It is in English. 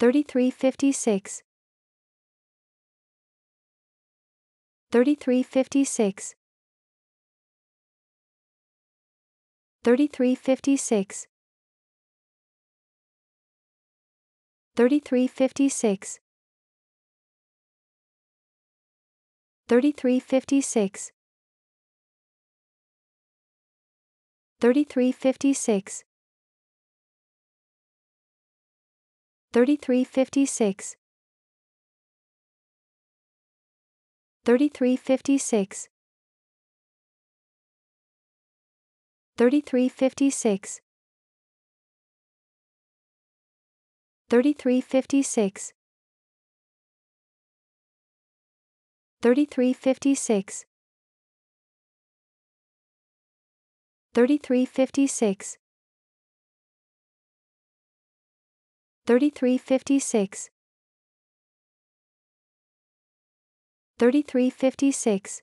3356 3356 3356 3356 3356 3356 3356 3356 3356 3356 3356 3356 3356 3356